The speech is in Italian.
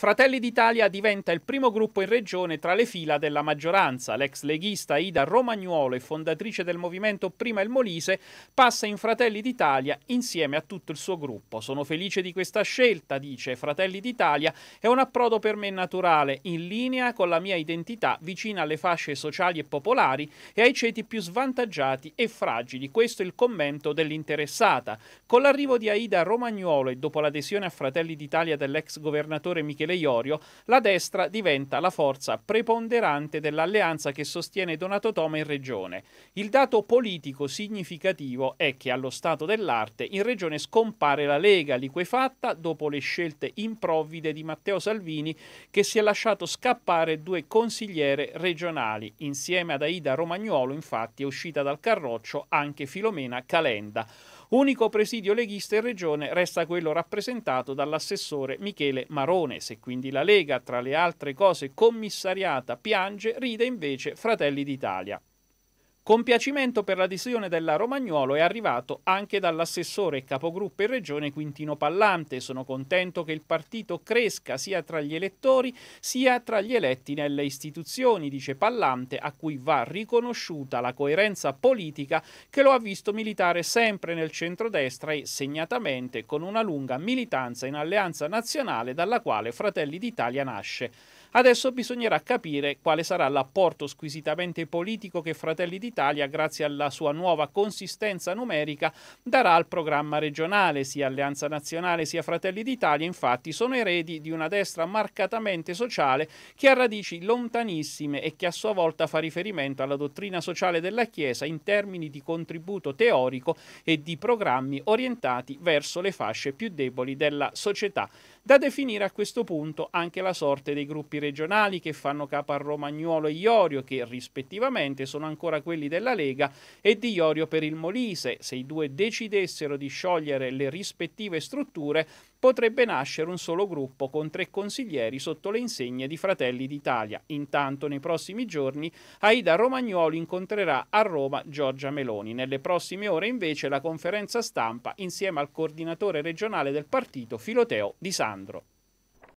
Fratelli d'Italia diventa il primo gruppo in regione tra le fila della maggioranza. L'ex leghista Ida Romagnuolo e fondatrice del movimento Prima il Molise passa in Fratelli d'Italia insieme a tutto il suo gruppo. Sono felice di questa scelta, dice Fratelli d'Italia, è un approdo per me naturale, in linea con la mia identità vicina alle fasce sociali e popolari e ai ceti più svantaggiati e fragili. Questo è il commento dell'interessata. Con l'arrivo di Aida Romagnuolo e dopo l'adesione a Fratelli d'Italia dell'ex governatore Michele Michele Iorio, la destra diventa la forza preponderante dell'alleanza che sostiene Donato Toma in regione. Il dato politico significativo è che allo stato dell'arte in regione scompare la Lega liquefatta dopo le scelte improvvide di Matteo Salvini che si è lasciato scappare due consigliere regionali. Insieme ad Aida Romagnuolo infatti è uscita dal carroccio anche Filomena Calenda. Unico presidio leghista in regione resta quello rappresentato dall'assessore Michele Marone. Se quindi la Lega, tra le altre cose commissariata, piange, ride invece Fratelli d'Italia. Compiacimento per l'adesione della Romagnolo è arrivato anche dall'assessore e capogruppo in regione Quintino Pallante. Sono contento che il partito cresca sia tra gli elettori sia tra gli eletti nelle istituzioni, dice Pallante, a cui va riconosciuta la coerenza politica che lo ha visto militare sempre nel centrodestra e segnatamente con una lunga militanza in alleanza nazionale dalla quale Fratelli d'Italia nasce. Adesso bisognerà capire quale sarà l'apporto squisitamente politico che Fratelli d'Italia, grazie alla sua nuova consistenza numerica, darà al programma regionale. Sia Alleanza Nazionale sia Fratelli d'Italia, infatti, sono eredi di una destra marcatamente sociale che ha radici lontanissime e che a sua volta fa riferimento alla dottrina sociale della Chiesa in termini di contributo teorico e di programmi orientati verso le fasce più deboli della società. Da definire a questo punto anche la sorte dei gruppi regionali che fanno capo a Romagnolo e Iorio, che rispettivamente sono ancora quelli della Lega, e di Iorio per il Molise. Se i due decidessero di sciogliere le rispettive strutture, potrebbe nascere un solo gruppo con tre consiglieri sotto le insegne di Fratelli d'Italia. Intanto nei prossimi giorni Aida Romagnolo incontrerà a Roma Giorgia Meloni. Nelle prossime ore invece la conferenza stampa insieme al coordinatore regionale del partito Filoteo Di Sandro.